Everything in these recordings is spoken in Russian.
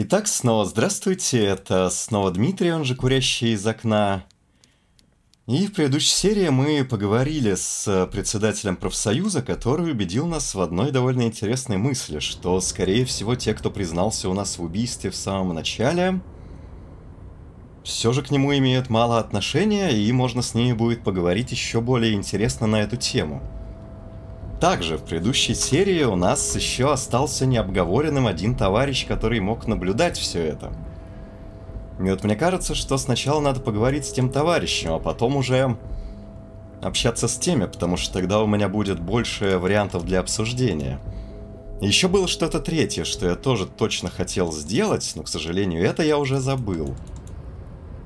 Итак, снова здравствуйте, это снова Дмитрий, он же «Курящий из окна». И в предыдущей серии мы поговорили с председателем профсоюза, который убедил нас в одной довольно интересной мысли, что, скорее всего, те, кто признался у нас в убийстве в самом начале, все же к нему имеют мало отношения, и можно с ними будет поговорить еще более интересно на эту тему – также в предыдущей серии у нас еще остался необговоренным один товарищ, который мог наблюдать все это. И вот мне кажется, что сначала надо поговорить с тем товарищем, а потом уже общаться с теми, потому что тогда у меня будет больше вариантов для обсуждения. Еще было что-то третье, что я тоже точно хотел сделать, но, к сожалению, это я уже забыл.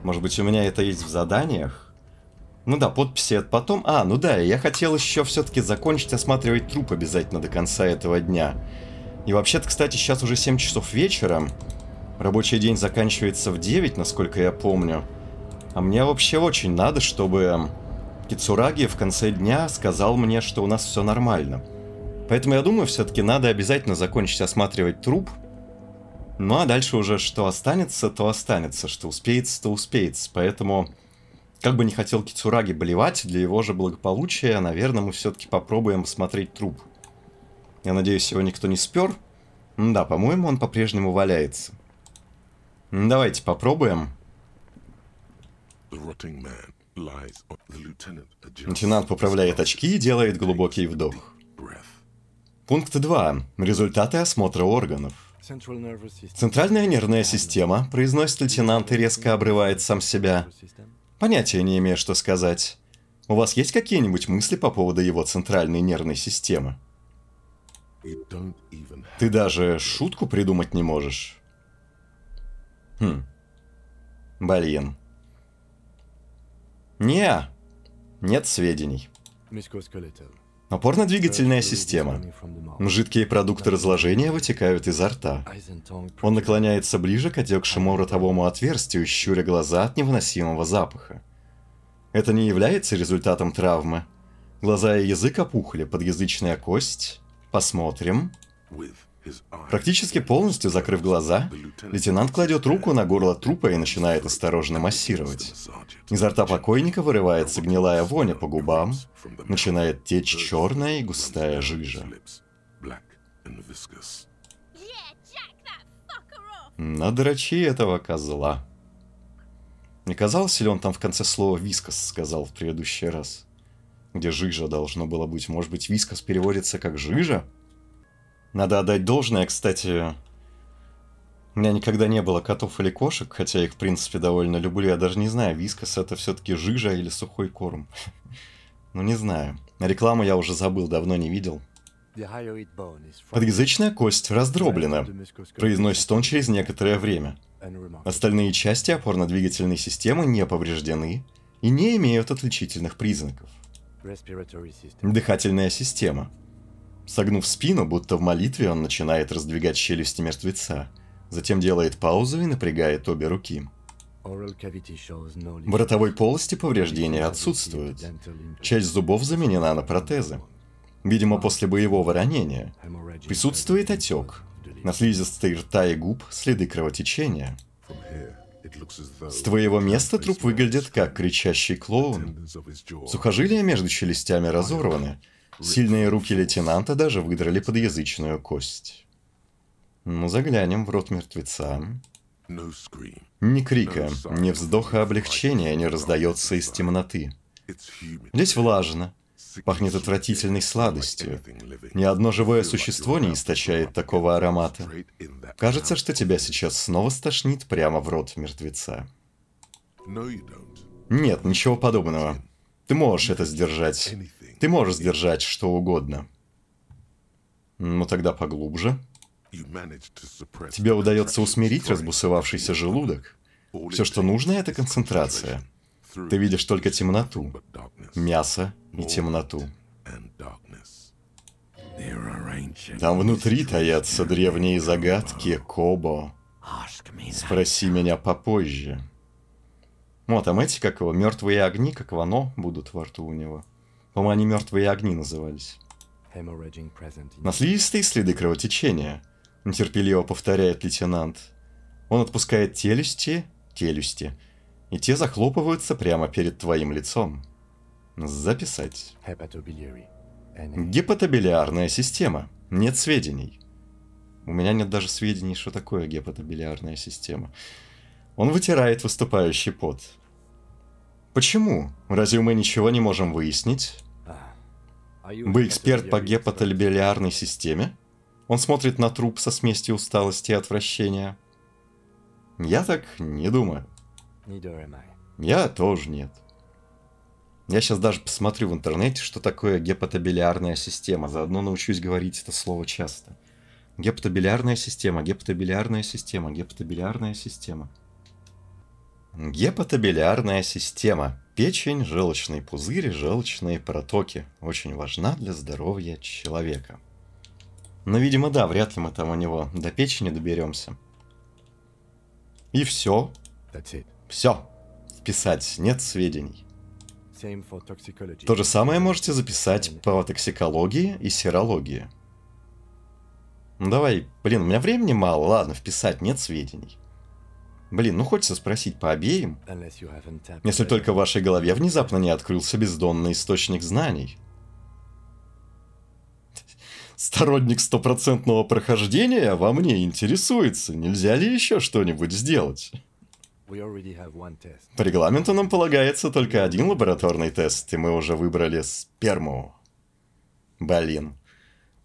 Может быть, у меня это есть в заданиях? Ну да, подписи это потом. А, ну да, я хотел еще все-таки закончить осматривать труп обязательно до конца этого дня. И вообще-то, кстати, сейчас уже 7 часов вечера. Рабочий день заканчивается в 9, насколько я помню. А мне вообще очень надо, чтобы Кицураги в конце дня сказал мне, что у нас все нормально. Поэтому я думаю, все-таки надо обязательно закончить осматривать труп. Ну а дальше уже что останется, то останется, что успеется, то успеется. Поэтому как бы не хотел Кицураги болевать, для его же благополучия, наверное, мы все-таки попробуем смотреть труп. Я надеюсь, его никто не спер. Да, по-моему, он по-прежнему валяется. Давайте попробуем. Лейтенант поправляет очки и делает глубокий вдох. Пункт 2. Результаты осмотра органов. Центральная нервная система, произносит лейтенант и резко обрывает сам себя. Понятия не имею, что сказать. У вас есть какие-нибудь мысли по поводу его центральной нервной системы? Ты даже шутку придумать не можешь. Хм. Блин. Не, нет сведений. Опорно-двигательная э, система. Жидкие продукты разложения вытекают изо рта. Он наклоняется ближе к отекшему ротовому отверстию, щуря глаза от невыносимого запаха. Это не является результатом травмы. Глаза и язык опухли, подъязычная кость. Посмотрим. Практически полностью закрыв глаза, лейтенант кладет руку на горло трупа и начинает осторожно массировать. Изо рта покойника вырывается гнилая воня по губам, начинает течь черная и густая жижа. Надрачи этого козла. Не казалось ли он там в конце слова «вискос» сказал в предыдущий раз? Где жижа должно было быть? Может быть, вискос переводится как «жижа»? Надо отдать должное, кстати, у меня никогда не было котов или кошек, хотя я их, в принципе, довольно люблю. Я даже не знаю, вискас это все-таки жижа или сухой корм. Ну, не знаю. Рекламу я уже забыл, давно не видел. Подъязычная кость раздроблена, произносит он через некоторое время. Остальные части опорно-двигательной системы не повреждены и не имеют отличительных признаков. Дыхательная система – Согнув спину, будто в молитве, он начинает раздвигать челюсти мертвеца, затем делает паузу и напрягает обе руки. В ротовой полости повреждения отсутствуют. Часть зубов заменена на протезы. Видимо, после боевого ранения. Присутствует отек. На слизистой рта и губ следы кровотечения. С твоего места труп выглядит как кричащий клоун. Сухожилия между челюстями разорваны, Сильные руки лейтенанта даже выдрали подъязычную кость. Мы ну, заглянем в рот мертвеца. Ни крика, ни вздоха облегчения не раздается из темноты. Здесь влажно, пахнет отвратительной сладостью. Ни одно живое существо не источает такого аромата. Кажется, что тебя сейчас снова стошнит прямо в рот мертвеца. Нет, ничего подобного. Ты можешь это сдержать. Ты можешь сдержать что угодно. но тогда поглубже. Тебе удается усмирить разбусывавшийся желудок. Все, что нужно, это концентрация. Ты видишь только темноту, мясо и темноту. Там внутри таятся древние загадки, Кобо. Спроси меня попозже. Вот, а эти, как его, мертвые огни, как вано, будут во рту у него. По-моему, они «Мертвые огни» назывались. Наследистые следы кровотечения, нетерпеливо повторяет лейтенант. Он отпускает телюсти, телюсти, и те захлопываются прямо перед твоим лицом. Записать. Гепатобилиарная система. Нет сведений. У меня нет даже сведений, что такое гепатобилиарная система. Он вытирает выступающий пот. Почему? Разве мы ничего не можем выяснить? Вы эксперт по гепатолибилярной системе? Он смотрит на труп со смесью усталости и отвращения. Я так не думаю. Я тоже нет. Я сейчас даже посмотрю в интернете, что такое гепатобилиарная система. Заодно научусь говорить это слово часто. Гепатобилиарная система, гепатобилиарная система, гепатобилиарная система. Гепатобилиарная система. Печень, желчный пузырь, желчные протоки. Очень важна для здоровья человека. Но, видимо, да, вряд ли мы там у него до печени доберемся. И все. Все. Вписать. Нет сведений. То же самое можете записать по токсикологии и серологии. Ну давай, блин, у меня времени мало, ладно, вписать нет сведений. Блин, ну хочется спросить по обеим. Если только в вашей голове внезапно не открылся бездонный источник знаний. Сторонник стопроцентного прохождения во мне интересуется, нельзя ли еще что-нибудь сделать. По регламенту нам полагается только один лабораторный тест, и мы уже выбрали сперму. Блин.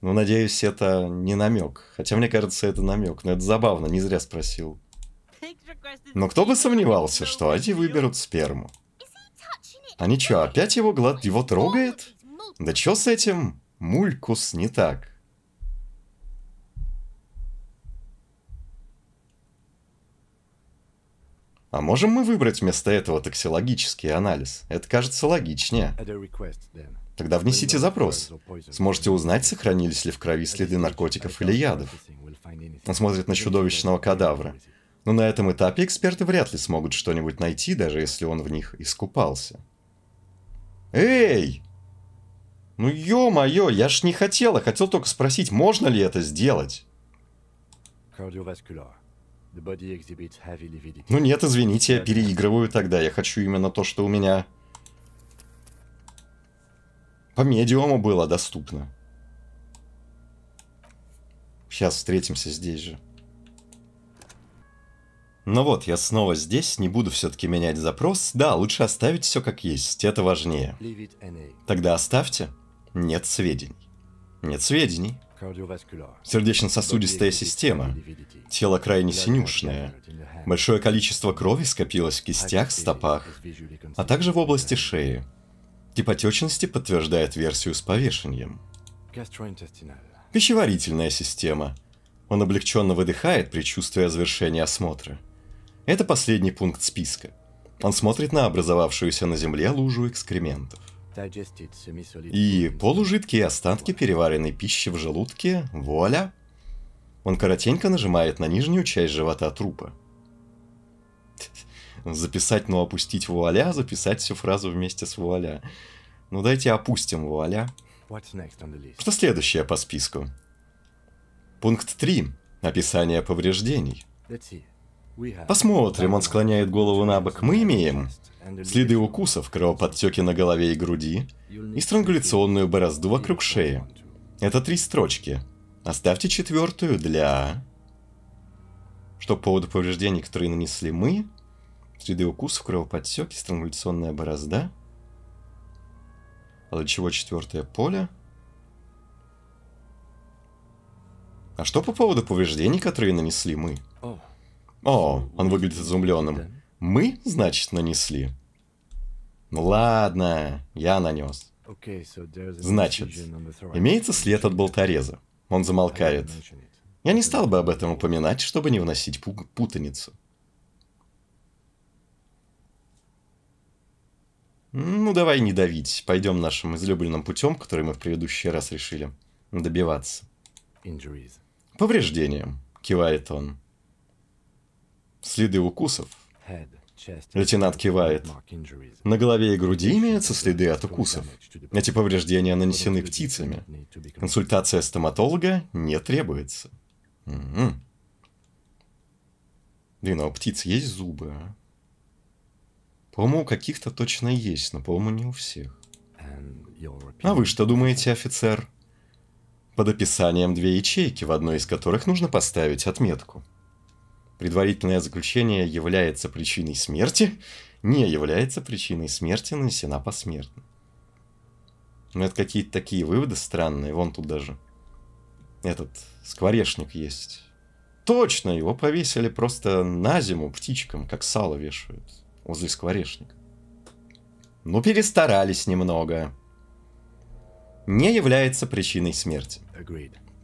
Ну, надеюсь, это не намек. Хотя, мне кажется, это намек, но это забавно, не зря спросил. Но кто бы сомневался, что они выберут сперму. Они чё, опять его глад его трогает? Да чё с этим? Мулькус не так. А можем мы выбрать вместо этого токсилогический анализ? Это кажется логичнее. Тогда внесите запрос. Сможете узнать, сохранились ли в крови следы наркотиков или ядов. Он смотрит на чудовищного кадавра. Но на этом этапе эксперты вряд ли смогут что-нибудь найти, даже если он в них искупался. «Эй!» «Ну ё-моё, я ж не хотела, хотел только спросить, можно ли это сделать?» Ну нет, извините, я переигрываю тогда, я хочу именно то, что у меня по медиуму было доступно. Сейчас встретимся здесь же. Ну вот, я снова здесь, не буду все-таки менять запрос. Да, лучше оставить все как есть, это важнее. Тогда оставьте. Нет сведений. Нет сведений. Сердечно-сосудистая система. Тело крайне синюшное. Большое количество крови скопилось в кистях, стопах, а также в области шеи. Тип отечности подтверждает версию с повешением. Пищеварительная система. Он облегченно выдыхает, предчувствуя завершение осмотра. Это последний пункт списка. Он смотрит на образовавшуюся на земле лужу экскрементов. И полужидкие остатки переваренной пищи в желудке, вуаля! Он коротенько нажимает на нижнюю часть живота трупа. Записать, но ну, опустить вуаля, записать всю фразу вместе с вуаля. Ну дайте опустим вуаля. Что следующее по списку? Пункт 3. Описание повреждений. Посмотрим, он склоняет голову на бок. Мы имеем следы укусов, кровоподтеки на голове и груди и странгуляционную борозду вокруг шеи. Это три строчки. Оставьте четвертую для... Что по поводу повреждений, которые нанесли мы, следы укусов, кровоподтеки, странгуляционная борозда. А для чего четвертое поле? А что по поводу повреждений, которые нанесли мы? О, он выглядит изумленным. Мы, значит, нанесли? Ну ладно, я нанес. Значит, имеется след от болтореза. Он замолкает. Я не стал бы об этом упоминать, чтобы не вносить пу путаницу. Ну, давай не давить. Пойдем нашим излюбленным путем, который мы в предыдущий раз решили добиваться. Повреждением, кивает он. Следы укусов. Лейтенант кивает. На голове и груди имеются следы от укусов. Эти повреждения нанесены птицами. Консультация стоматолога не требуется. Угу. Блин, а у птиц есть зубы, а? По-моему, у каких-то точно есть, но, по-моему, не у всех. А вы что думаете, офицер? Под описанием две ячейки, в одной из которых нужно поставить отметку предварительное заключение является причиной смерти, не является причиной смерти, нанесена посмертно. Ну, это какие-то такие выводы странные. Вон тут даже этот скворечник есть. Точно, его повесили просто на зиму птичкам, как сало вешают возле скворечника. Ну, перестарались немного. Не является причиной смерти.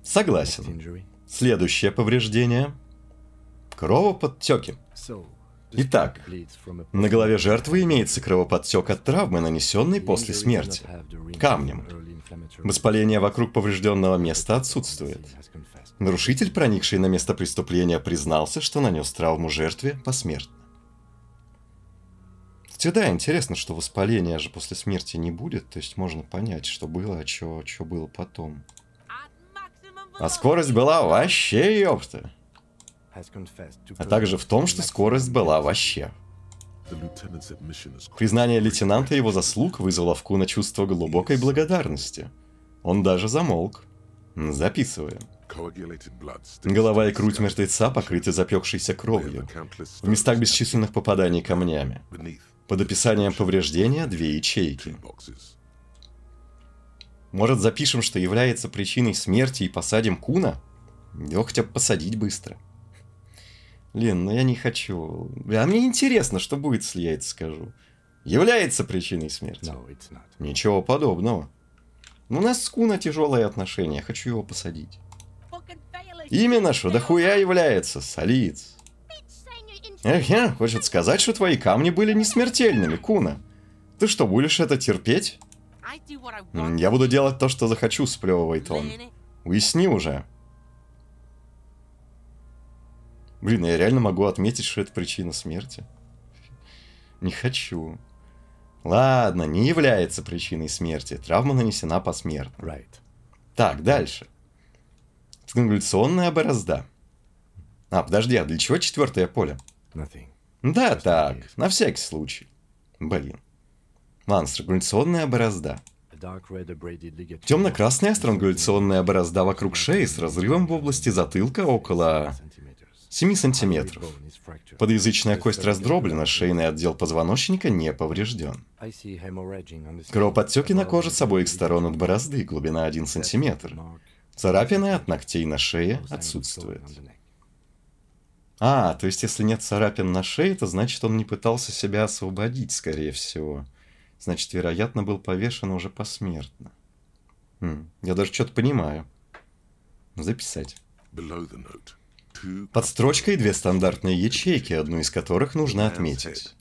Согласен. Следующее повреждение – Кровоподтеки. Итак, на голове жертвы имеется кровоподтек от травмы, нанесенной после смерти, камнем. Воспаление вокруг поврежденного места отсутствует. Нарушитель, проникший на место преступления, признался, что нанес травму жертве посмертно. Кстати, интересно, что воспаления же после смерти не будет, то есть можно понять, что было, а что было потом. А скорость была вообще ёпта а также в том, что скорость была вообще. Признание лейтенанта его заслуг вызвало в Куна чувство глубокой благодарности. Он даже замолк. Записываем. Голова и грудь мертвеца покрыты запекшейся кровью, в местах бесчисленных попаданий камнями. Под описанием повреждения две ячейки. Может, запишем, что является причиной смерти и посадим Куна? Его хотя бы посадить быстро. Лен, ну я не хочу. А мне интересно, что будет, если я это скажу. Является причиной смерти? No, it's not. Ничего подобного. Но у нас с Куна тяжелые отношения, хочу его посадить. Именно что, да хуя является, солиц. Эх, я, хочет сказать, что твои камни были не смертельными, Куна. Ты что, будешь это терпеть? Я буду делать то, что захочу, сплевывает он. Уясни уже. Блин, я реально могу отметить, что это причина смерти. Не хочу. Ладно, не является причиной смерти. Травма нанесена посмертно. Right. Так, дальше. Конгуляционная борозда. А, подожди, а для чего четвертое поле? Nothing. Да, Just так, nothing. на всякий случай. Блин. Ладно, странгуляционная борозда. Темно-красная странгуляционная борозда вокруг шеи с разрывом в области затылка около 7 сантиметров. Подъязычная кость раздроблена, шейный отдел позвоночника не поврежден. Кровоподтеки на коже с обоих сторон от борозды, глубина 1 сантиметр. Царапины от ногтей на шее отсутствуют. А, то есть если нет царапин на шее, то значит он не пытался себя освободить, скорее всего. Значит, вероятно, был повешен уже посмертно. Хм, я даже что-то понимаю. Записать. Под строчкой две стандартные ячейки, одну из которых нужно отметить.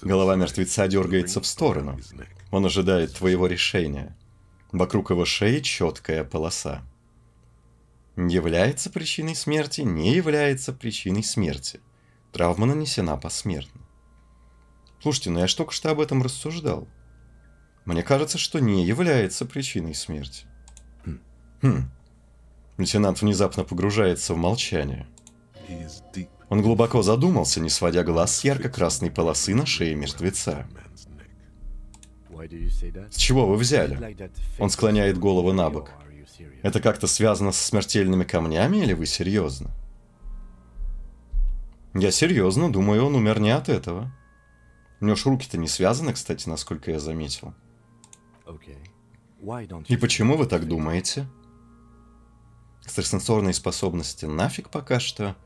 Голова мертвеца дергается в сторону. Он ожидает твоего решения. Вокруг его шеи четкая полоса. Является причиной смерти, не является причиной смерти. Травма нанесена посмертно. Слушайте, ну я ж только что об этом рассуждал. Мне кажется, что не является причиной смерти. Хм. хм. Лейтенант внезапно погружается в молчание. Он глубоко задумался, не сводя глаз с ярко-красной полосы на шее мертвеца. «С чего вы взяли?» Он склоняет голову на бок. «Это как-то связано со смертельными камнями или вы серьезно?» «Я серьезно, думаю, он умер не от этого. У него ж руки-то не связаны, кстати, насколько я заметил». «И почему вы так думаете?» Экстрасенсорные способности нафиг пока что –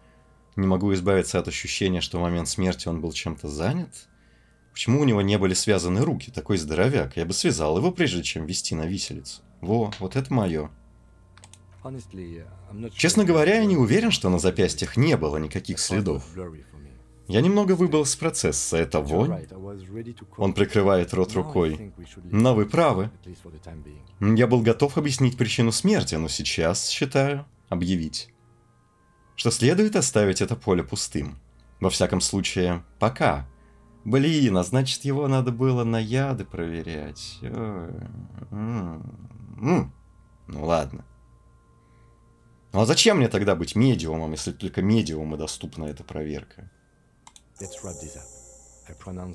не могу избавиться от ощущения, что в момент смерти он был чем-то занят. Почему у него не были связаны руки? Такой здоровяк. Я бы связал его, прежде чем вести на виселицу. Во, вот это мое. Честно говоря, я не уверен, что на запястьях не было никаких следов. Я немного выбыл с процесса, это вонь. Он прикрывает рот рукой. Но вы правы. Я был готов объяснить причину смерти, но сейчас, считаю, объявить что следует оставить это поле пустым. Во всяком случае, пока. Блин, а значит его надо было на яды проверять. Ну ладно. Ну а зачем мне тогда быть медиумом, если только медиуму доступна эта проверка?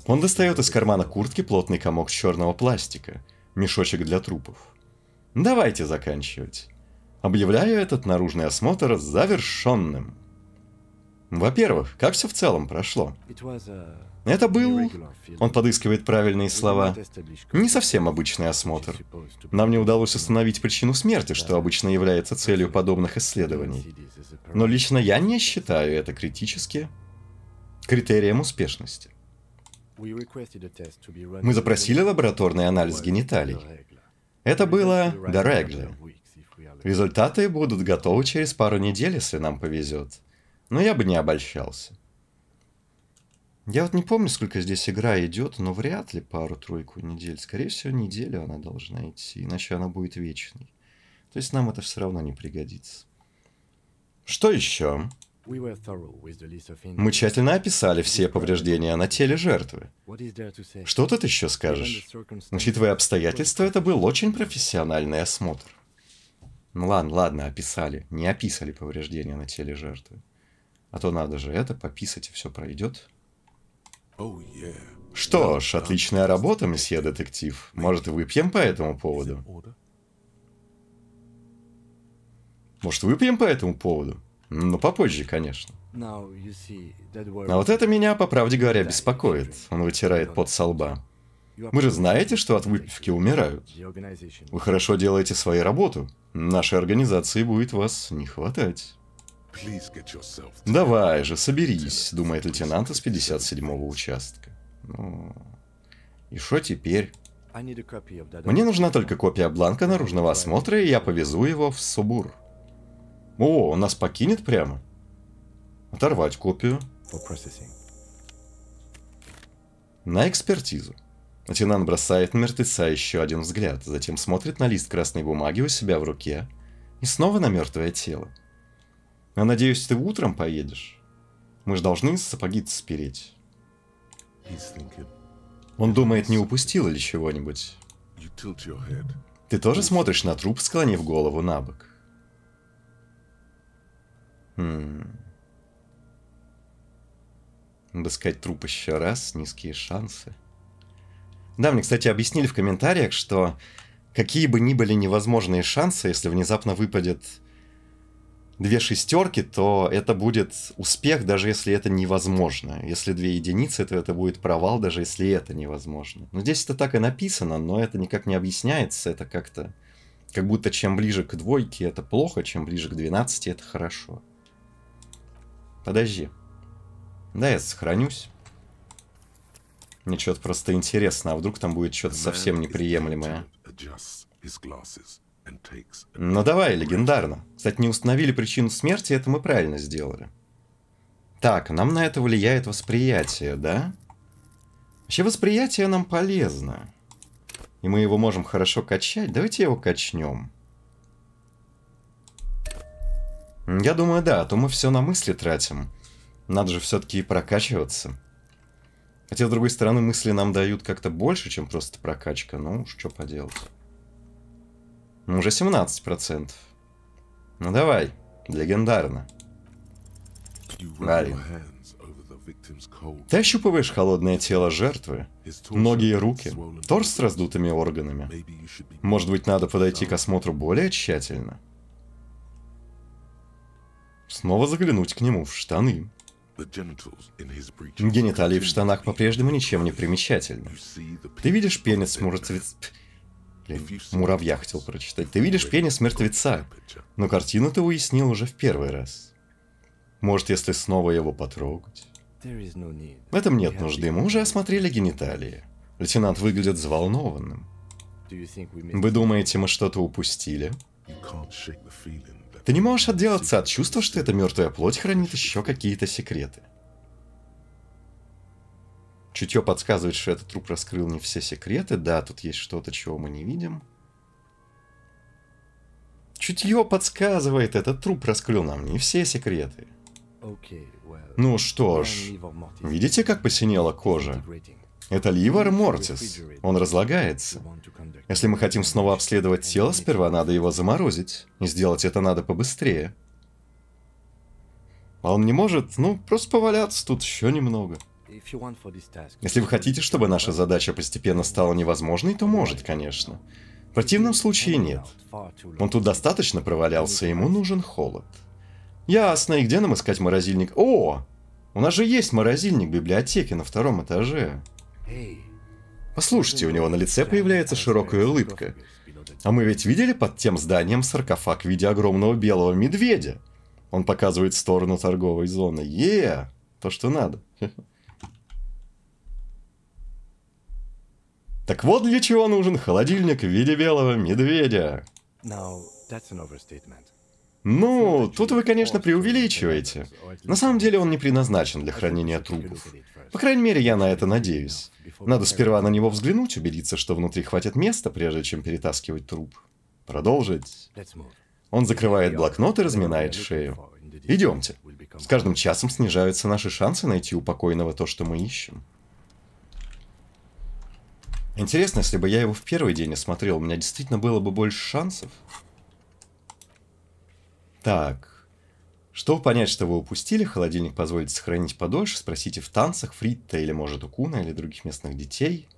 Он достает из кармана куртки плотный комок черного пластика, мешочек для трупов. Давайте заканчивать объявляю этот наружный осмотр завершенным. Во-первых, как все в целом прошло? Это был, он подыскивает правильные слова, не совсем обычный осмотр. Нам не удалось установить причину смерти, что обычно является целью подобных исследований. Но лично я не считаю это критически критерием успешности. Мы запросили лабораторный анализ гениталий. Это было до Дорегли. Результаты будут готовы через пару недель, если нам повезет. Но я бы не обольщался. Я вот не помню, сколько здесь игра идет, но вряд ли пару-тройку недель. Скорее всего, неделю она должна идти, иначе она будет вечной. То есть нам это все равно не пригодится. Что еще? Мы тщательно описали все повреждения на теле жертвы. Что тут еще скажешь? Учитывая обстоятельства, это был очень профессиональный осмотр. Ну ладно, ладно, описали. Не описали повреждения на теле жертвы. А то надо же это, пописать и все пройдет. Oh, yeah. Что ж, отличная работа, месье детектив. Может, выпьем по этому поводу? Может, выпьем по этому поводу? но ну, попозже, конечно. А вот это меня, по правде говоря, беспокоит. Он вытирает пот со лба. Вы же знаете, что от выпивки умирают. Вы хорошо делаете свою работу. Нашей организации будет вас не хватать. Давай же, соберись, думает лейтенант из 57-го участка. Ну, и что теперь? Мне нужна только копия бланка наружного осмотра, и я повезу его в Субур. О, он нас покинет прямо? Оторвать копию. На экспертизу. Лейтенант бросает на мертвеца еще один взгляд, затем смотрит на лист красной бумаги у себя в руке и снова на мертвое тело. А надеюсь, ты утром поедешь? Мы же должны сапоги спереть». Он думает, не упустил ли чего-нибудь. Ты тоже смотришь на труп, склонив голову на бок. Хм. Доскать труп еще раз, низкие шансы. Да, мне, кстати, объяснили в комментариях, что какие бы ни были невозможные шансы, если внезапно выпадет две шестерки, то это будет успех, даже если это невозможно. Если две единицы, то это будет провал, даже если это невозможно. Но здесь это так и написано, но это никак не объясняется, это как-то... Как будто чем ближе к двойке это плохо, чем ближе к 12 это хорошо. Подожди. Да, я сохранюсь. Мне что-то просто интересно, а вдруг там будет что-то совсем неприемлемое. Ну давай, легендарно. Кстати, не установили причину смерти, это мы правильно сделали. Так, нам на это влияет восприятие, да? Вообще восприятие нам полезно. И мы его можем хорошо качать. Давайте его качнем. Я думаю, да, а то мы все на мысли тратим. Надо же все-таки прокачиваться. Хотя, с другой стороны, мысли нам дают как-то больше, чем просто прокачка. Ну, что поделать. Ну, уже 17%. Ну, давай. Легендарно. Гарри. Ты ощупываешь холодное тело жертвы, ноги и руки, торс с раздутыми органами. Может быть, надо подойти к осмотру более тщательно? Снова заглянуть к нему в штаны. Гениталии в штанах по-прежнему ничем не примечательны. Ты видишь пенис мертвец... Блин, муравья хотел прочитать. Ты видишь пенис мертвеца, но картину ты уяснил уже в первый раз. Может, если снова его потрогать? В этом нет нужды, мы уже осмотрели гениталии. Лейтенант выглядит взволнованным. Вы думаете, мы что-то упустили? Ты не можешь отделаться от чувства, что эта мертвая плоть хранит еще какие-то секреты. Чутье подсказывает, что этот труп раскрыл не все секреты. Да, тут есть что-то, чего мы не видим. Чутье подсказывает, этот труп раскрыл нам не все секреты. Ну что ж, видите, как посинела кожа? Это ливер мортис. Он разлагается. Если мы хотим снова обследовать тело, сперва надо его заморозить. И сделать это надо побыстрее. А он не может, ну, просто поваляться тут еще немного. Если вы хотите, чтобы наша задача постепенно стала невозможной, то может, конечно. В противном случае нет. Он тут достаточно провалялся, ему нужен холод. Ясно, и где нам искать морозильник? О! У нас же есть морозильник в библиотеке на втором этаже. Послушайте, у него на лице появляется широкая улыбка. А мы ведь видели под тем зданием саркофаг в виде огромного белого медведя? Он показывает сторону торговой зоны. Е, -е то что надо. Так вот для чего нужен холодильник в виде белого медведя. Ну, тут вы, конечно, преувеличиваете. На самом деле он не предназначен для хранения трупов. По крайней мере, я на это надеюсь. Надо сперва на него взглянуть, убедиться, что внутри хватит места, прежде чем перетаскивать труп. Продолжить. Он закрывает блокнот и разминает шею. Идемте. С каждым часом снижаются наши шансы найти у покойного то, что мы ищем. Интересно, если бы я его в первый день осмотрел, у меня действительно было бы больше шансов. Так, чтобы понять, что вы упустили, холодильник позволит сохранить подольше, спросите в танцах Фритта или, может, у Куна или других местных детей.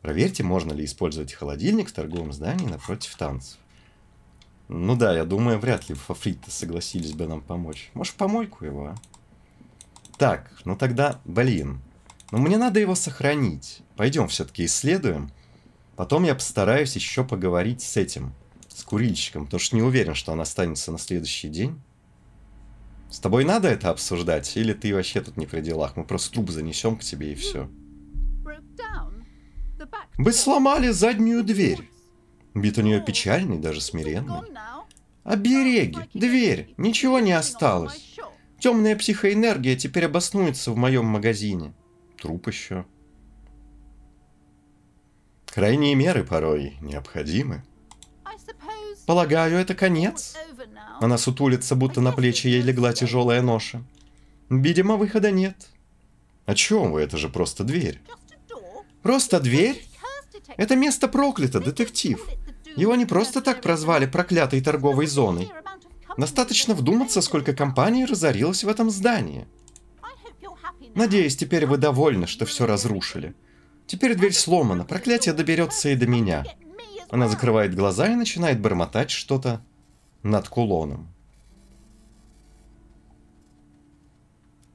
Проверьте, можно ли использовать холодильник в торговом здании напротив танцев. Ну да, я думаю, вряд ли Фафрита согласились бы нам помочь. Может, помойку его, а? Так, ну тогда, блин. Ну мне надо его сохранить. Пойдем все-таки исследуем. Потом я постараюсь еще поговорить с этим, с курильщиком, потому что не уверен, что он останется на следующий день. С тобой надо это обсуждать? Или ты вообще тут не при делах? Мы просто труп занесем к тебе и все. Мы сломали заднюю дверь. Вид у нее печальный, даже смиренный. Обереги, дверь, ничего не осталось. Темная психоэнергия теперь обоснуется в моем магазине. Труп еще. Крайние меры порой необходимы. Полагаю, это конец? Она сутулится, будто на плечи ей легла тяжелая ноша. Видимо, выхода нет. О чем вы? Это же просто дверь. Просто дверь? Это место проклято, детектив. Его не просто так прозвали проклятой торговой зоной. Достаточно вдуматься, сколько компаний разорилось в этом здании. Надеюсь, теперь вы довольны, что все разрушили. Теперь дверь сломана, проклятие доберется и до меня. Она закрывает глаза и начинает бормотать что-то над кулоном.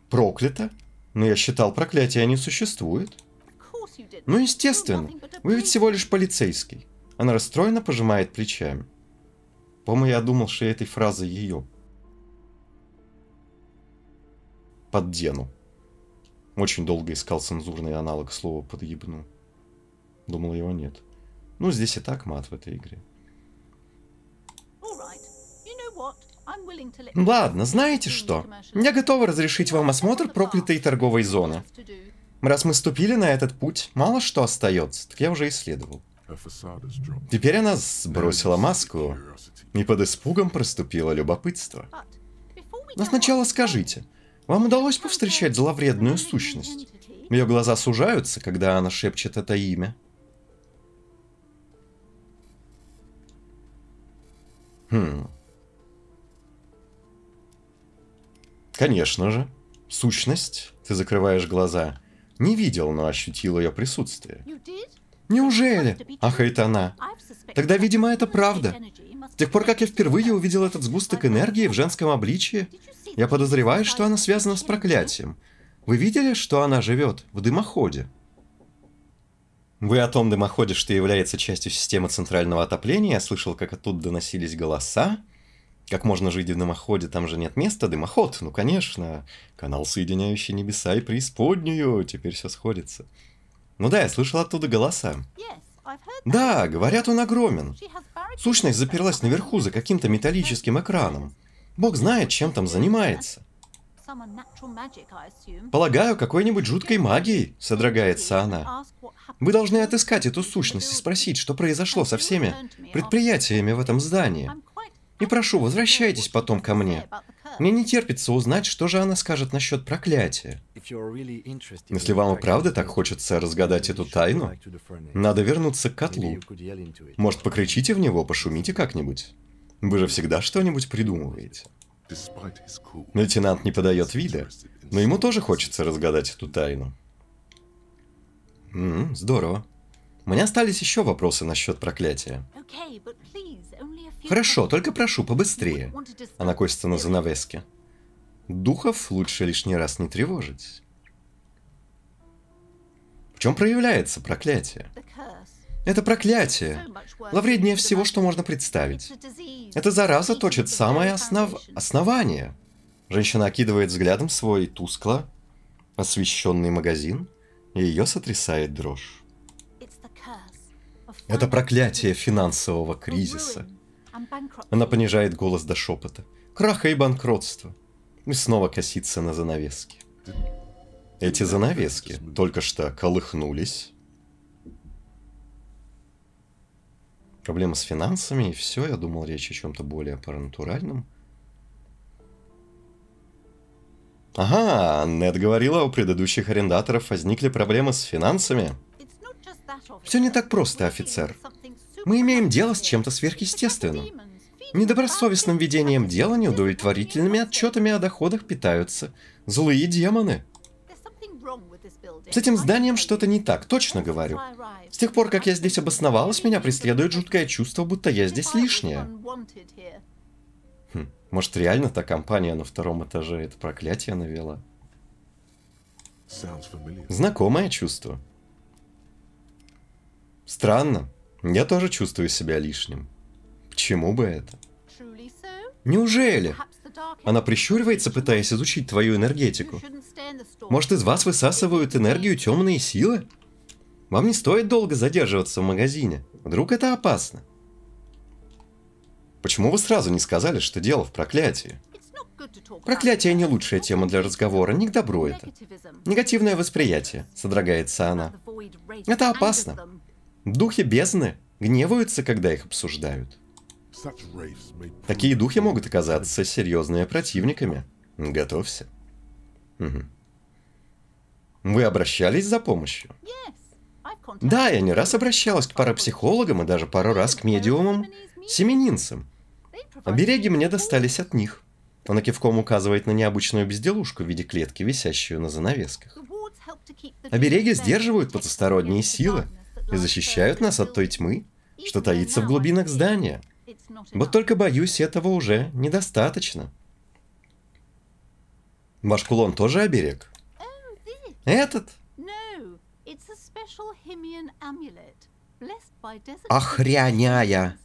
Проклято? Но я считал, проклятия не существует. Ну, естественно. Вы ведь всего лишь полицейский. Она расстроенно пожимает плечами. По-моему, я думал, что этой фразы ее. Поддену. Очень долго искал цензурный аналог слова «подъебну». Думал, его нет. Ну, здесь и так мат в этой игре. Ладно, знаете что? Я готова разрешить вам осмотр проклятой торговой зоны. Раз мы ступили на этот путь, мало что остается, так я уже исследовал. Теперь она сбросила маску, и под испугом проступило любопытство. Но сначала скажите, вам удалось повстречать зловредную сущность? Ее глаза сужаются, когда она шепчет это имя. Хм, Конечно же, сущность, ты закрываешь глаза, не видел, но ощутил ее присутствие. Неужели? Ах, это она. Тогда, видимо, это правда. С тех пор, как я впервые увидел этот сгусток энергии в женском обличии, я подозреваю, что она связана с проклятием. Вы видели, что она живет в дымоходе? Вы о том дымоходе, что является частью системы центрального отопления, я слышал, как оттуда доносились голоса, как можно жить в дымоходе, там же нет места, дымоход, ну конечно. Канал, соединяющий небеса и преисподнюю, теперь все сходится. Ну да, я слышал оттуда голоса. Да, говорят, он огромен. Сущность заперлась наверху за каким-то металлическим экраном. Бог знает, чем там занимается. Полагаю, какой-нибудь жуткой магией, содрогается она. Вы должны отыскать эту сущность и спросить, что произошло со всеми предприятиями в этом здании. И прошу, возвращайтесь потом ко мне. Мне не терпится узнать, что же она скажет насчет проклятия. Если вам и правда так хочется разгадать эту тайну, надо вернуться к котлу. Может, покричите в него, пошумите как-нибудь? Вы же всегда что-нибудь придумываете. Лейтенант не подает вида, но ему тоже хочется разгадать эту тайну. М -м, здорово. У меня остались еще вопросы насчет проклятия. Хорошо, только прошу, побыстрее. Она косится на занавеске. Духов лучше лишний раз не тревожить. В чем проявляется проклятие? Это проклятие. Лавреднее всего, что можно представить. Это зараза точит самое основ... основание. Женщина окидывает взглядом свой тускло освещенный магазин, и ее сотрясает дрожь. Это проклятие финансового кризиса, она понижает голос до шепота. Краха и банкротство. И снова косится на занавески. Эти занавески только что колыхнулись. Проблема с финансами и все. Я думал, речь о чем-то более паранатуральном. Ага, Нед говорила, у предыдущих арендаторов возникли проблемы с финансами. Все не так просто, офицер. Мы имеем дело с чем-то сверхъестественным. Недобросовестным ведением дела неудовлетворительными отчетами о доходах питаются злые демоны. С этим зданием что-то не так, точно говорю. С тех пор, как я здесь обосновалась, меня преследует жуткое чувство, будто я здесь лишняя. Хм, может, реально та компания на втором этаже это проклятие навела? Знакомое чувство. Странно. Я тоже чувствую себя лишним. Почему бы это? Неужели? Она прищуривается, пытаясь изучить твою энергетику. Может, из вас высасывают энергию темные силы? Вам не стоит долго задерживаться в магазине. Вдруг это опасно? Почему вы сразу не сказали, что дело в проклятии? Проклятие не лучшая тема для разговора, не к добру это. Негативное восприятие, содрогается она. Это опасно. Духи бездны гневаются, когда их обсуждают. Такие духи могут оказаться серьезными противниками. Готовься. Угу. Вы обращались за помощью? Да, я не раз обращалась к парапсихологам и даже пару раз к медиумам, семенинцам. Обереги мне достались от них. Она кивком указывает на необычную безделушку в виде клетки, висящую на занавесках. Обереги сдерживают потусторонние силы, и защищают нас от той тьмы, что таится в глубинах здания. Вот только боюсь, этого уже недостаточно. Ваш кулон тоже оберег? Этот? Охряняя!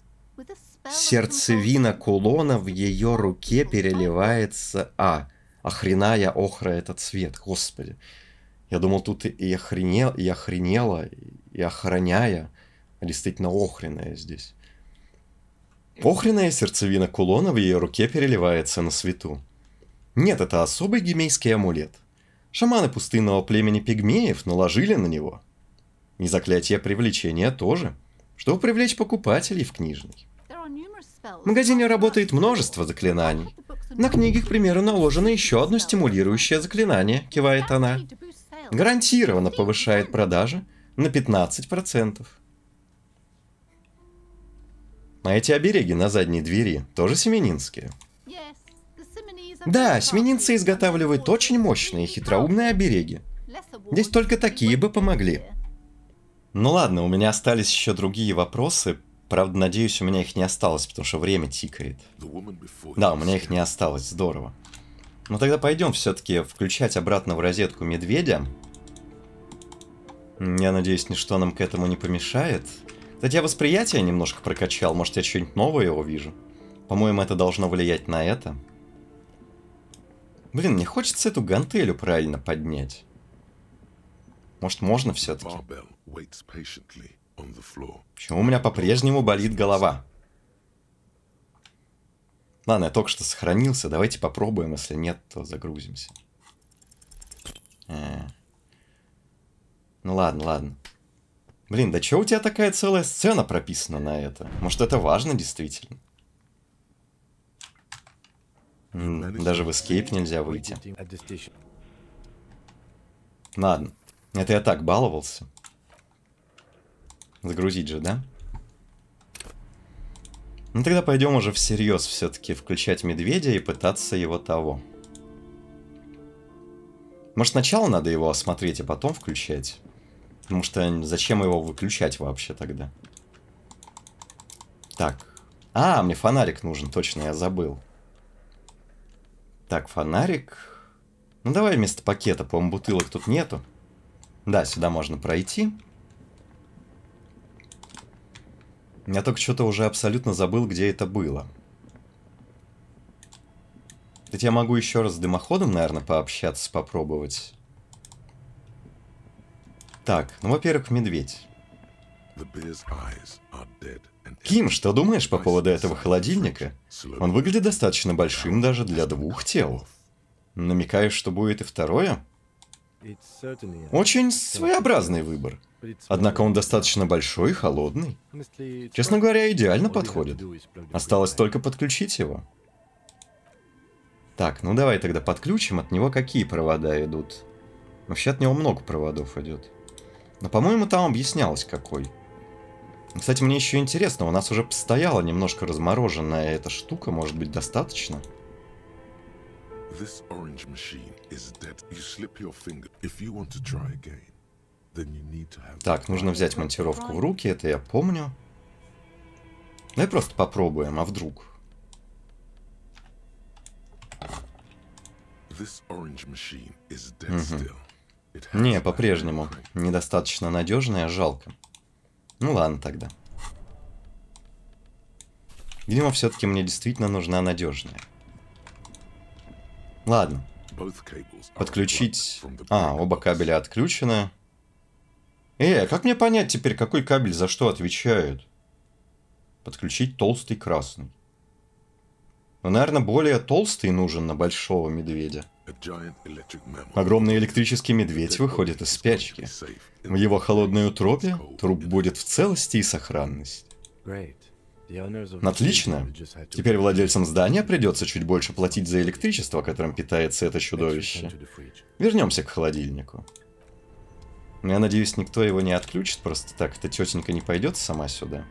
Сердцевина кулона в ее руке переливается А. Охреная охра этот цвет, господи. Я думал, тут и охренел, и охренела, и охраняя а действительно охренная здесь. Охренная сердцевина кулона в ее руке переливается на свету. Нет, это особый гемейский амулет. Шаманы пустынного племени пигмеев наложили на него. И заклятие привлечения тоже, чтобы привлечь покупателей в книжный. В магазине работает множество заклинаний. На книге, к примеру, наложено еще одно стимулирующее заклинание, кивает она. Гарантированно повышает продажи на 15%. А эти обереги на задней двери тоже семенинские. Да, семенинцы изготавливают очень мощные хитроумные обереги. Здесь только такие бы помогли. Ну ладно, у меня остались еще другие вопросы. Правда, надеюсь, у меня их не осталось, потому что время тикает. Да, у меня их не осталось, здорово. Ну тогда пойдем все-таки включать обратно в розетку медведя. Я надеюсь, ничто нам к этому не помешает. Кстати, я восприятие немножко прокачал. Может, я что-нибудь новое увижу? По-моему, это должно влиять на это. Блин, мне хочется эту гантелю правильно поднять. Может, можно все-таки? Почему у меня по-прежнему болит голова? Ладно, я только что сохранился. Давайте попробуем. Если нет, то загрузимся. А ну ладно, ладно. Блин, да чё у тебя такая целая сцена прописана на это? Может, это важно действительно? даже в Escape нельзя выйти. Ладно. Это я так баловался. Загрузить же, да? Ну тогда пойдем уже всерьез все-таки включать медведя и пытаться его того. Может сначала надо его осмотреть, а потом включать? Потому что зачем его выключать вообще тогда? Так. А, мне фонарик нужен, точно, я забыл. Так, фонарик. Ну давай вместо пакета, по-моему, бутылок тут нету. Да, сюда можно пройти. Я только что-то уже абсолютно забыл, где это было. Ведь я могу еще раз с дымоходом, наверное, пообщаться, попробовать. Так, ну, во-первых, медведь. Ким, что думаешь по поводу этого холодильника? Он выглядит достаточно большим даже для двух тел. Намекаешь, что будет и второе? Очень своеобразный выбор. Однако он достаточно большой и холодный. Честно говоря, идеально подходит. Осталось только подключить его. Так, ну давай тогда подключим. От него какие провода идут? Вообще от него много проводов идет. Но, по-моему, там объяснялось какой. Кстати, мне еще интересно, у нас уже постояла немножко размороженная эта штука, может быть, достаточно? Так, нужно взять монтировку в руки, это я помню. Давай просто попробуем, а вдруг? This orange machine is dead still. Не, по-прежнему. Недостаточно надежная, жалко. Ну ладно тогда. Видимо, все-таки мне действительно нужна надежная. Ладно. Подключить... А, оба кабеля отключены. Э, как мне понять теперь, какой кабель за что отвечает? Подключить толстый красный. Ну, наверное, более толстый нужен на большого медведя. Огромный электрический медведь выходит из спячки. В его холодной утробе труп будет в целости и сохранности. Отлично. Теперь владельцам здания придется чуть больше платить за электричество, которым питается это чудовище. Вернемся к холодильнику. Я надеюсь, никто его не отключит просто так, эта тетенька не пойдет сама сюда.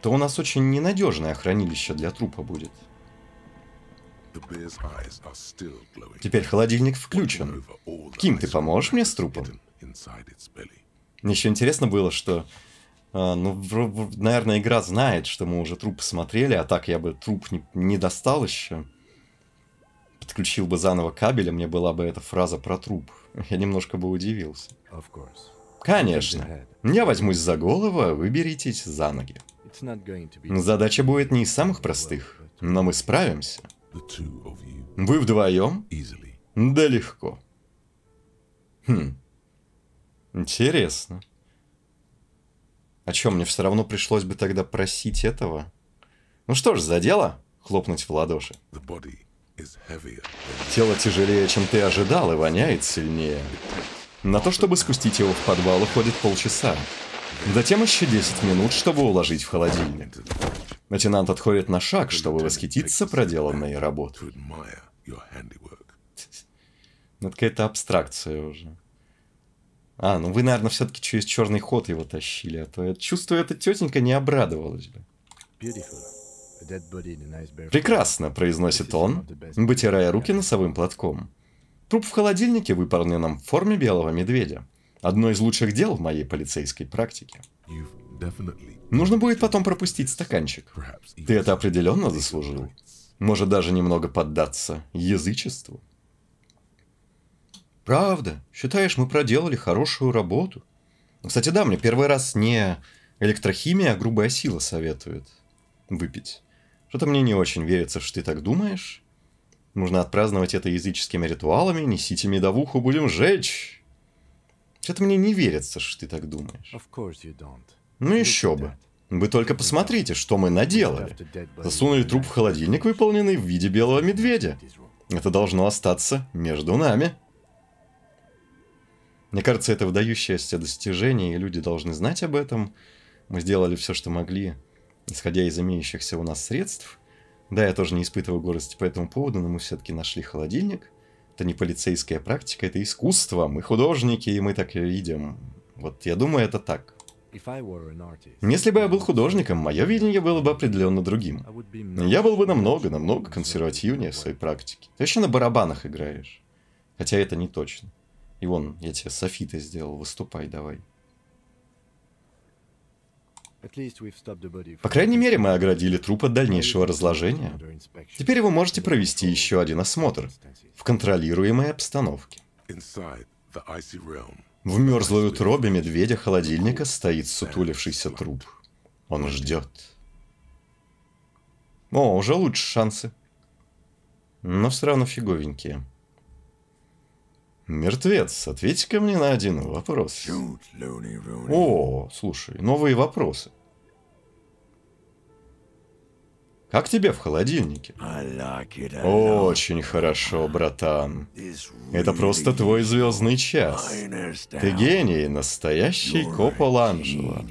То у нас очень ненадежное хранилище для трупа будет. Теперь холодильник включен. Ким, ты поможешь мне с трупом? Еще интересно было, что... А, ну, наверное, игра знает, что мы уже труп смотрели, а так я бы труп не, не достал еще. Подключил бы заново кабель, и мне была бы эта фраза про труп. Я немножко бы удивился. Конечно. Я возьмусь за голову, а вы беритесь за ноги. Задача будет не из самых простых, но мы справимся. Вы вдвоем? Да легко. Хм. Интересно. А чем мне все равно пришлось бы тогда просить этого? Ну что ж, за дело хлопнуть в ладоши. Тело тяжелее, чем ты ожидал, и воняет сильнее. На то, чтобы спустить его в подвал, уходит полчаса. Затем еще 10 минут, чтобы уложить в холодильник. Лейтенант отходит на шаг, чтобы восхититься проделанной работой. Ну, это какая-то абстракция уже. А, ну вы, наверное, все-таки через черный ход его тащили, а то я чувствую, эта тетенька не обрадовалась бы. Прекрасно, произносит он, вытирая руки носовым платком. Труп в холодильнике выполнен в форме белого медведя. Одно из лучших дел в моей полицейской практике. Нужно будет потом пропустить стаканчик. Ты это определенно заслужил. Может даже немного поддаться язычеству. Правда? Считаешь, мы проделали хорошую работу? Кстати, да, мне первый раз не электрохимия, а грубая сила советует выпить. Что-то мне не очень верится, что ты так думаешь. Нужно отпраздновать это языческими ритуалами, несите медовуху, будем жечь. Что-то мне не верится, что ты так думаешь. Ну еще бы. Вы только посмотрите, что мы наделали. Засунули труп в холодильник, выполненный в виде белого медведя. Это должно остаться между нами. Мне кажется, это выдающееся достижение, и люди должны знать об этом. Мы сделали все, что могли, исходя из имеющихся у нас средств. Да, я тоже не испытываю гордости по этому поводу, но мы все-таки нашли холодильник это не полицейская практика, это искусство. Мы художники, и мы так видим. Вот я думаю, это так. Если бы я был художником, мое видение было бы определенно другим. Я был бы намного, намного консервативнее в своей практике. Ты еще на барабанах играешь. Хотя это не точно. И вон, я тебе софиты сделал, выступай давай. По крайней мере, мы оградили труп от дальнейшего разложения. Теперь вы можете провести еще один осмотр в контролируемой обстановке. В мерзлой утробе медведя холодильника стоит сутулившийся труп. Он ждет. О, уже лучше шансы. Но все равно фиговенькие. Мертвец, ответь ка мне на один вопрос. О, слушай, новые вопросы. Как тебе в холодильнике? Очень хорошо, братан. Это просто твой звездный час. Ты гений, настоящий Копол Анджело.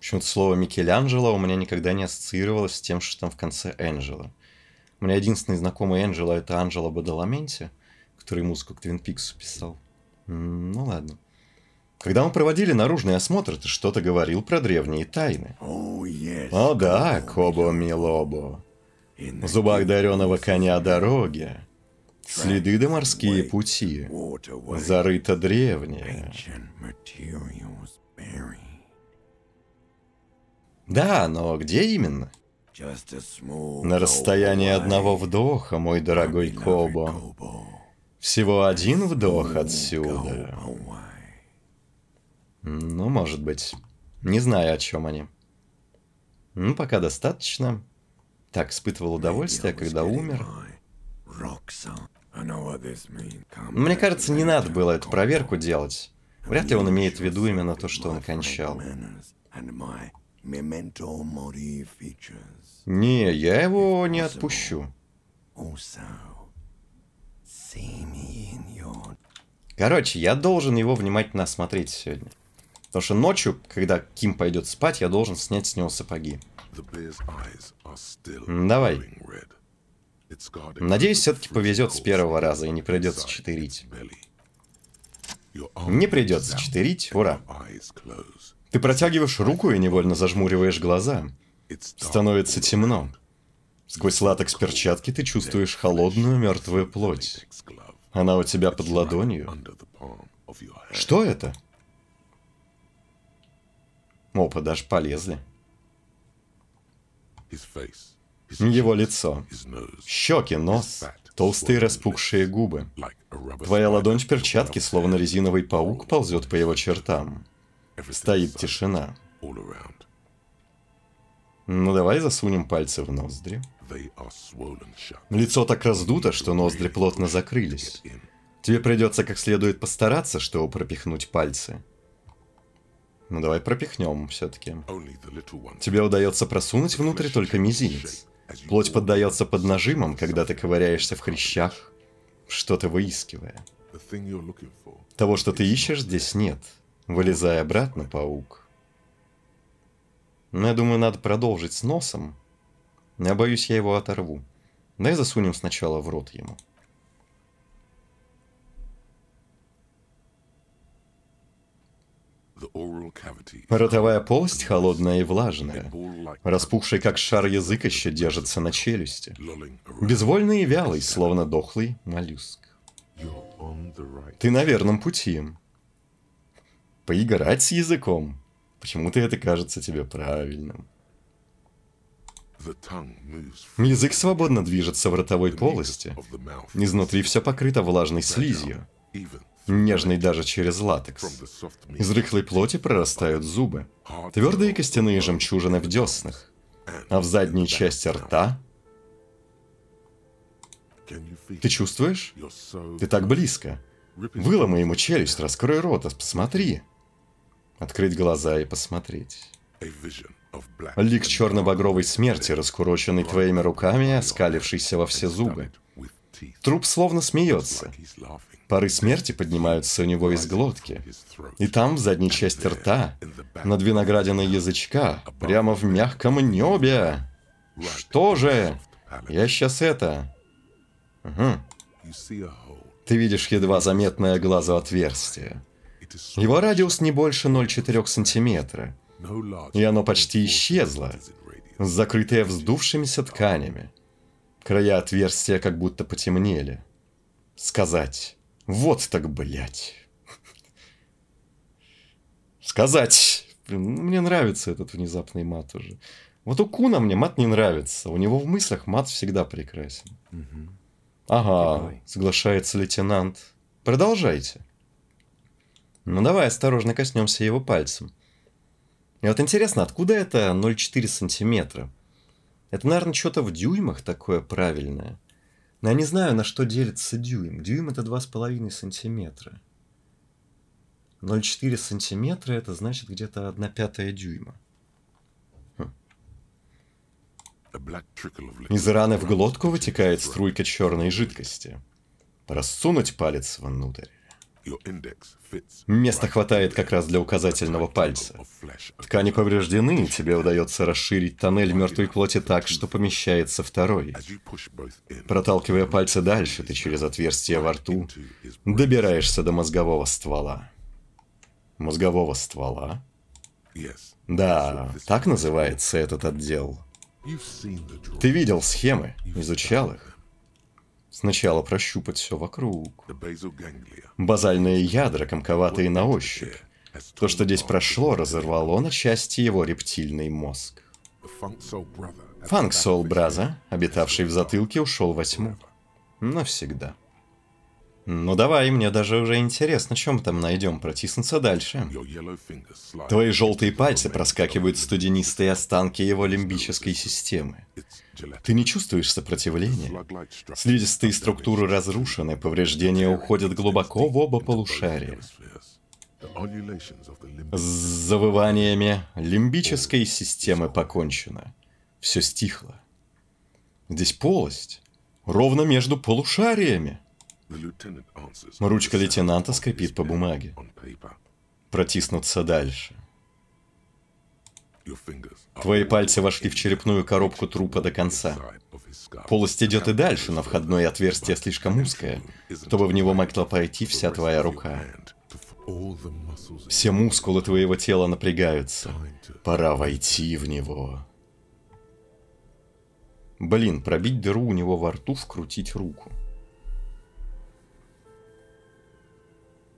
Почему-то слово Микеланджело у меня никогда не ассоциировалось с тем, что там в конце Энджело. У меня единственный знакомый Энджело это Анджело Бадаламенти – который музыку к Twin Peaks писал. Ну ладно. Когда мы проводили наружный осмотр, ты что-то говорил про древние тайны. О да, Кобо Милобо. В зубах дареного коня дороги. Следы до морские пути. Зарыто древнее. Да, но где именно? На расстоянии одного вдоха, мой дорогой Кобо. Всего один вдох отсюда. Ну, может быть. Не знаю, о чем они. Ну, пока достаточно. Так испытывал удовольствие, когда умер. Мне кажется, не надо было эту проверку делать. Вряд ли он имеет в виду именно то, что он кончал. Не, я его не отпущу. Короче, я должен его внимательно осмотреть сегодня. Потому что ночью, когда Ким пойдет спать, я должен снять с него сапоги. Давай. Надеюсь, все-таки повезет с первого раза и не придется читерить. Не придется читерить, ура. Ты протягиваешь руку и невольно зажмуриваешь глаза. Становится темно. Сквозь латекс перчатки ты чувствуешь холодную мертвую плоть. Она у тебя под ладонью. Что это? Опа, даже полезли. Его лицо, щеки, нос, толстые распухшие губы. Твоя ладонь в перчатке, словно резиновый паук, ползет по его чертам. Стоит тишина. Ну давай засунем пальцы в ноздри. Лицо так раздуто, что ноздри плотно закрылись. Тебе придется как следует постараться, чтобы пропихнуть пальцы. Ну давай пропихнем все-таки. Тебе удается просунуть внутрь только мизинец. Плоть поддается под нажимом, когда ты ковыряешься в хрящах, что-то выискивая. Того, что ты ищешь, здесь нет. Вылезай обратно, паук. Но ну, я думаю, надо продолжить с носом, я боюсь, я его оторву. Дай засунем сначала в рот ему. Ротовая полость холодная и влажная. Распухший, как шар язык, еще держится на челюсти. Безвольный и вялый, словно дохлый моллюск. Ты на верном пути. Поиграть с языком. Почему-то это кажется тебе правильным. Язык свободно движется в ротовой полости. Изнутри все покрыто влажной слизью, нежной даже через латекс. Из рыхлой плоти прорастают зубы, твердые костяные жемчужины в деснах, а в задней части рта... Ты чувствуешь? Ты так близко. Выломай ему челюсть, раскрой рот, а посмотри. Открыть глаза и посмотреть. Лик черно-багровой смерти, раскуроченный твоими руками, оскалившийся во все зубы. Труп словно смеется. Пары смерти поднимаются у него из глотки. И там, в задней части рта, над виноградиной язычка, прямо в мягком небе. Что же? Я сейчас это... Угу. Ты видишь едва заметное глазу отверстие. Его радиус не больше 0,4 сантиметра и оно почти исчезло, закрытое вздувшимися тканями. Края отверстия как будто потемнели. Сказать «Вот так, блядь!» Сказать! мне нравится этот внезапный мат уже. Вот у Куна мне мат не нравится. У него в мыслях мат всегда прекрасен. Ага, соглашается лейтенант. Продолжайте. Ну давай осторожно коснемся его пальцем. И вот интересно, откуда это 0,4 сантиметра? Это, наверное, что-то в дюймах такое правильное. Но я не знаю, на что делится дюйм. Дюйм это 2,5 сантиметра. 0,4 сантиметра это значит где-то 1 пятая дюйма. Хм. Из раны в глотку вытекает струйка черной жидкости. Рассунуть палец внутрь. Места хватает как раз для указательного пальца. Ткани повреждены, и тебе удается расширить тоннель мертвой плоти так, что помещается второй. Проталкивая пальцы дальше, ты через отверстие во рту добираешься до мозгового ствола. Мозгового ствола? Да, так называется этот отдел. Ты видел схемы, изучал их. Сначала прощупать все вокруг. Базальные ядра, комковатые на ощупь. То, что здесь прошло, разорвало на части его рептильный мозг. Фанк Сол Браза, обитавший в затылке, ушел во тьму. Навсегда. Ну давай, мне даже уже интересно, чем там найдем, протиснуться дальше. Твои желтые пальцы проскакивают студенистые останки его лимбической системы. Ты не чувствуешь сопротивления. Слизистые структуры разрушены, повреждения уходят глубоко в оба полушария. С завываниями лимбической системы покончено. Все стихло. Здесь полость. Ровно между полушариями. Ручка лейтенанта скрипит по бумаге. Протиснуться дальше. Твои пальцы вошли в черепную коробку трупа до конца. Полость идет и дальше, но входное отверстие слишком узкое, чтобы в него могла пойти вся твоя рука. Все мускулы твоего тела напрягаются. Пора войти в него. Блин, пробить дыру у него во рту, вкрутить руку.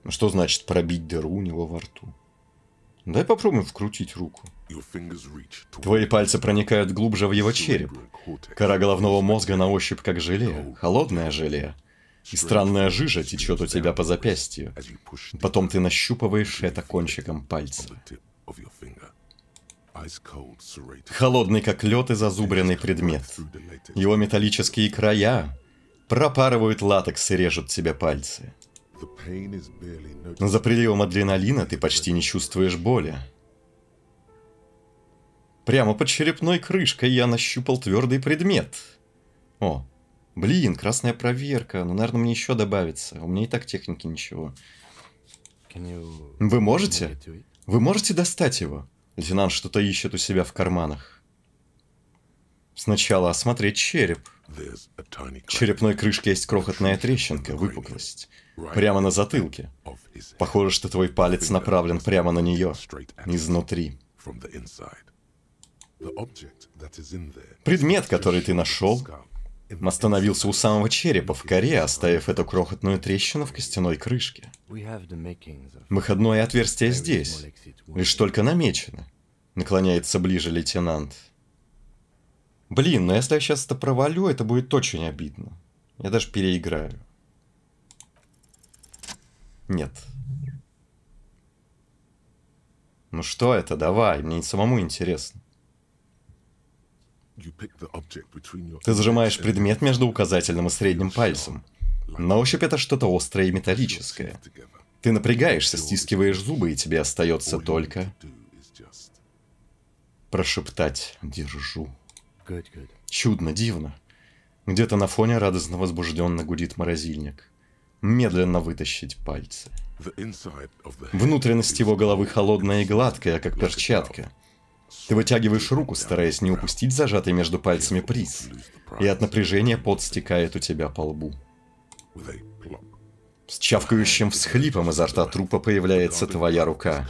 Что значит пробить дыру у него во рту? Дай попробуем вкрутить руку. Твои пальцы проникают глубже в его череп. Кора головного мозга на ощупь как желе, холодное желе. И странная жижа течет у тебя по запястью. Потом ты нащупываешь это кончиком пальца. Холодный как лед и зазубренный предмет. Его металлические края пропарывают латекс и режут тебе пальцы. За приливом адреналина ты почти не чувствуешь боли. Прямо под черепной крышкой я нащупал твердый предмет. О, блин, красная проверка. Ну, наверное, мне еще добавится. У меня и так техники ничего. Вы можете? Вы можете достать его? Лейтенант что-то ищет у себя в карманах. Сначала осмотреть череп. В черепной крышке есть крохотная трещинка, выпуклость. Прямо на затылке. Похоже, что твой палец направлен прямо на нее. Изнутри. Предмет, который ты нашел, остановился у самого черепа в коре, оставив эту крохотную трещину в костяной крышке. Выходное отверстие здесь, лишь только намечено. Наклоняется ближе лейтенант. Блин, но если я сейчас это провалю, это будет очень обидно. Я даже переиграю. Нет. Ну что это, давай, мне самому интересно. Ты зажимаешь предмет между указательным и средним пальцем. На ощупь это что-то острое и металлическое. Ты напрягаешься, стискиваешь зубы, и тебе остается только прошептать «держу». Чудно, дивно. Где-то на фоне радостно возбужденно гудит морозильник. Медленно вытащить пальцы. Внутренность его головы холодная и гладкая, как перчатка – ты вытягиваешь руку, стараясь не упустить зажатый между пальцами приз, и от напряжения пот стекает у тебя по лбу. С чавкающим всхлипом изо рта трупа появляется твоя рука.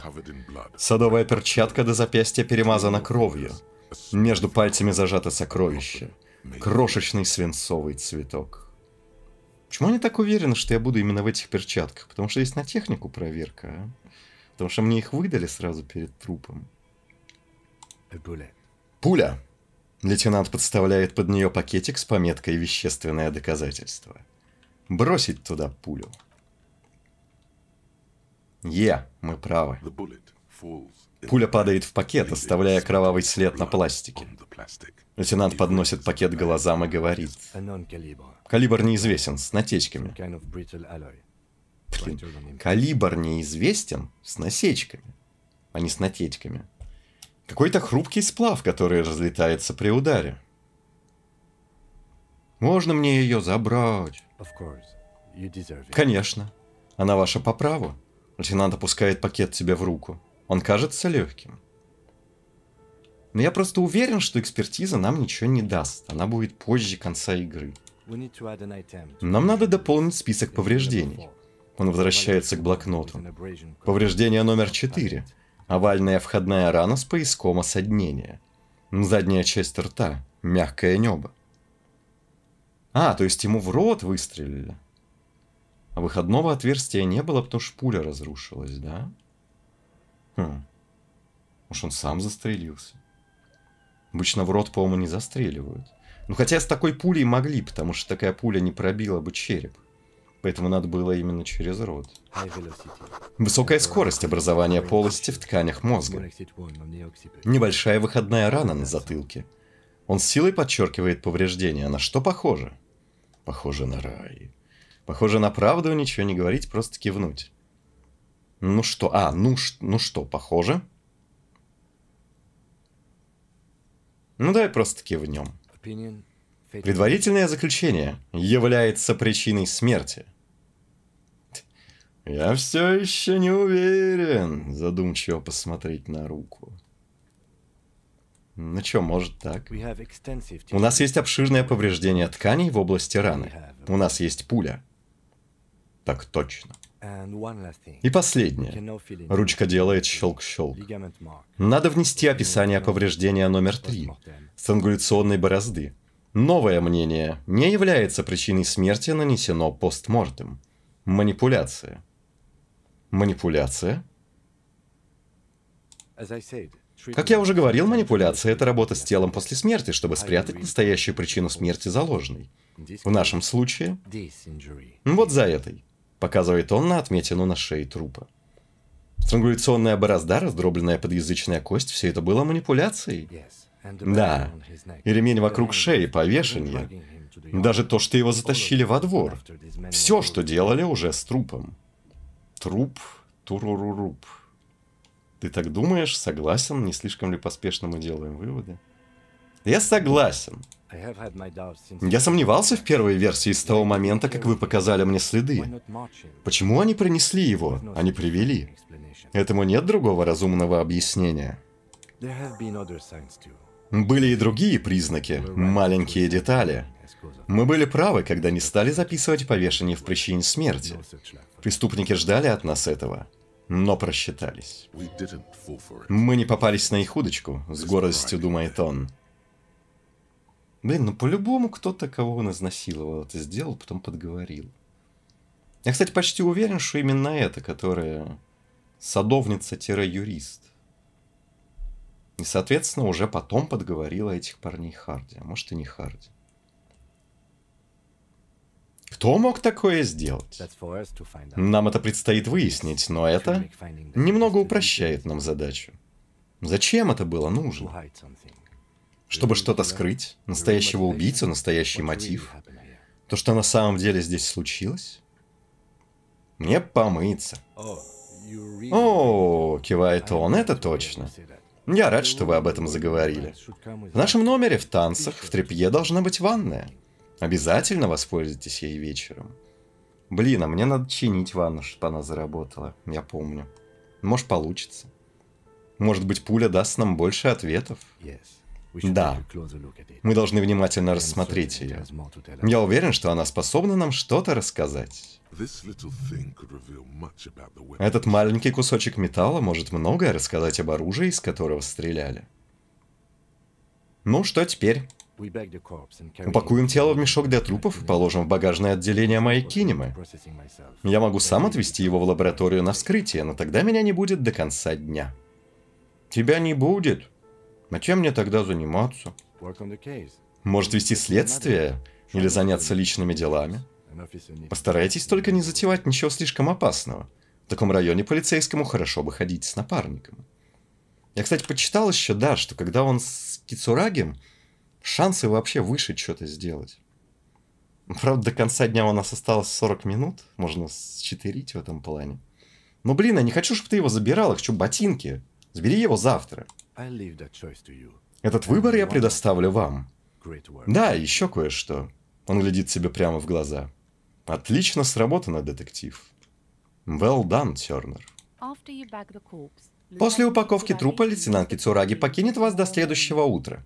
Садовая перчатка до запястья перемазана кровью. Между пальцами зажато сокровище. Крошечный свинцовый цветок. Почему они так уверены, что я буду именно в этих перчатках? Потому что есть на технику проверка, а? Потому что мне их выдали сразу перед трупом. Пуля. Лейтенант подставляет под нее пакетик с пометкой «Вещественное доказательство». Бросить туда пулю. Е, мы правы. Пуля падает в пакет, оставляя кровавый след на пластике. Лейтенант подносит пакет глазам и говорит. Калибр неизвестен, с натечками. Блин, калибр неизвестен, с насечками, а не с натечками. Какой-то хрупкий сплав, который разлетается при ударе. Можно мне ее забрать? Конечно. Она ваша по праву. Лейтенант опускает пакет тебе в руку. Он кажется легким. Но я просто уверен, что экспертиза нам ничего не даст. Она будет позже конца игры. Нам надо дополнить список повреждений. Он возвращается к блокноту. Повреждение номер 4 овальная входная рана с поиском осаднения. Задняя часть рта, мягкое небо. А, то есть ему в рот выстрелили. А выходного отверстия не было, потому что пуля разрушилась, да? Хм. Может, он сам застрелился? Обычно в рот, по-моему, не застреливают. Ну, хотя с такой пулей могли, потому что такая пуля не пробила бы череп. Поэтому надо было именно через рот. Высокая скорость образования полости в тканях мозга. Небольшая выходная рана на затылке. Он с силой подчеркивает повреждения. На что похоже? Похоже на рай. Похоже на правду, ничего не говорить, просто кивнуть. Ну что, а, ну, ну что, похоже? Ну давай просто кивнем. Предварительное заключение является причиной смерти. Я все еще не уверен, задумчиво посмотреть на руку. Ну что, может так? У нас есть обширное повреждение тканей в области раны. У нас есть пуля. Так точно. И последнее. Ручка делает щелк-щелк. Надо внести описание повреждения номер три. Сангуляционной борозды. Новое мнение не является причиной смерти, нанесено постмортем. Манипуляция. Манипуляция? Как я уже говорил, манипуляция – это работа с телом после смерти, чтобы спрятать настоящую причину смерти заложенной. В нашем случае... Вот за этой. Показывает он на отметину на шее трупа. Странгуляционная борозда, раздробленная подъязычная кость – все это было манипуляцией. Да, и ремень вокруг шеи, повешение, даже то, что его затащили во двор. Все, что делали уже с трупом. Труп, туруруруп. Ты так думаешь? Согласен? Не слишком ли поспешно мы делаем выводы? Я согласен. Я сомневался в первой версии с того момента, как вы показали мне следы. Почему они принесли его, а не привели? Этому нет другого разумного объяснения. Были и другие признаки, маленькие детали. Мы были правы, когда не стали записывать повешение в причине смерти. Преступники ждали от нас этого, но просчитались. Мы не попались на их удочку, с гордостью думает он. Блин, ну по-любому кто-то, кого он изнасиловал, это сделал, потом подговорил. Я, кстати, почти уверен, что именно это, которая садовница-юрист. И, соответственно, уже потом подговорила этих парней Харди. А может и не Харди. Кто мог такое сделать? Нам это предстоит выяснить, но это немного упрощает нам задачу. Зачем это было нужно? Чтобы что-то скрыть? Настоящего убийцу? Настоящий мотив? То, что на самом деле здесь случилось? Мне помыться. О, кивает он, это точно. Я рад, что вы об этом заговорили. В нашем номере в танцах в трепье должна быть ванная. Обязательно воспользуйтесь ей вечером. Блин, а мне надо чинить ванну, чтобы она заработала, я помню. Может, получится. Может быть, пуля даст нам больше ответов. Да, мы должны внимательно рассмотреть ее. Я уверен, что она способна нам что-то рассказать. Этот маленький кусочек металла может многое рассказать об оружии, из которого стреляли. Ну что теперь? Упакуем тело в мешок для трупов и положим в багажное отделение моей кинемы. Я могу сам отвезти его в лабораторию на вскрытие, но тогда меня не будет до конца дня. Тебя не будет? А чем мне тогда заниматься? Может вести следствие или заняться личными делами? Постарайтесь только не затевать ничего слишком опасного. В таком районе полицейскому хорошо бы ходить с напарником. Я, кстати, почитал еще, да, что когда он с Кицурагем, шансы вообще выше что-то сделать. Правда, до конца дня у нас осталось 40 минут. Можно счетырить в этом плане. Но, блин, я не хочу, чтобы ты его забирал. Я хочу ботинки. Сбери его завтра. Этот выбор я предоставлю вам. Да, еще кое-что. Он глядит себе прямо в глаза. Отлично сработано, детектив. Well done, Тернер. После упаковки трупа лейтенант Кицураги покинет вас до следующего утра.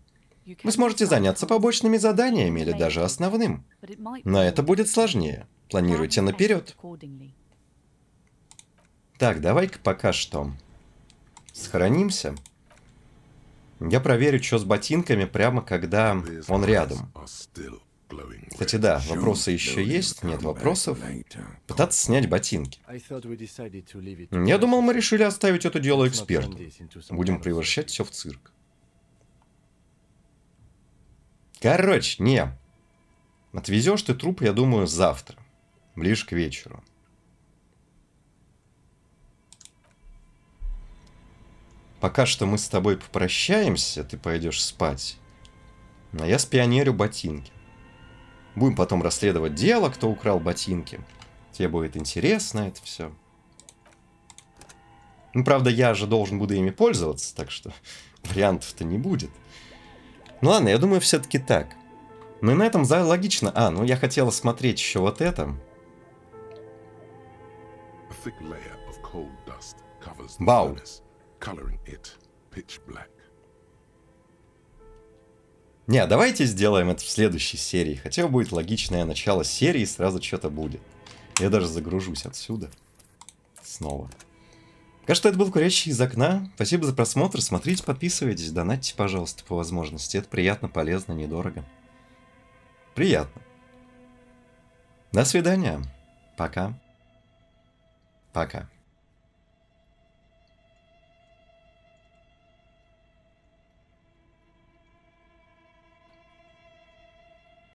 Вы сможете заняться побочными заданиями или даже основным. Но это будет сложнее. Планируйте наперед. Так, давай-ка пока что. Сохранимся. Я проверю, что с ботинками, прямо когда он рядом. Кстати, да, вопросы еще есть, нет вопросов. Пытаться снять ботинки. Я думал, мы решили оставить это дело эксперту. Будем превращать все в цирк. Короче, не. Отвезешь ты труп, я думаю, завтра. Ближе к вечеру. Пока что мы с тобой попрощаемся, ты пойдешь спать. А я спионерю ботинки. Будем потом расследовать дело, кто украл ботинки. Тебе будет интересно это все. Ну, правда, я же должен буду ими пользоваться, так что вариантов-то не будет. Ну ладно, я думаю, все-таки так. Ну и на этом за логично. А, ну я хотела смотреть еще вот это. Вау. Wow. Не, давайте сделаем это в следующей серии. Хотя будет логичное начало серии, сразу что-то будет. Я даже загружусь отсюда. Снова. Кажется, это был «Курящий из окна». Спасибо за просмотр. Смотрите, подписывайтесь, донатьте, пожалуйста, по возможности. Это приятно, полезно, недорого. Приятно. До свидания. Пока. Пока.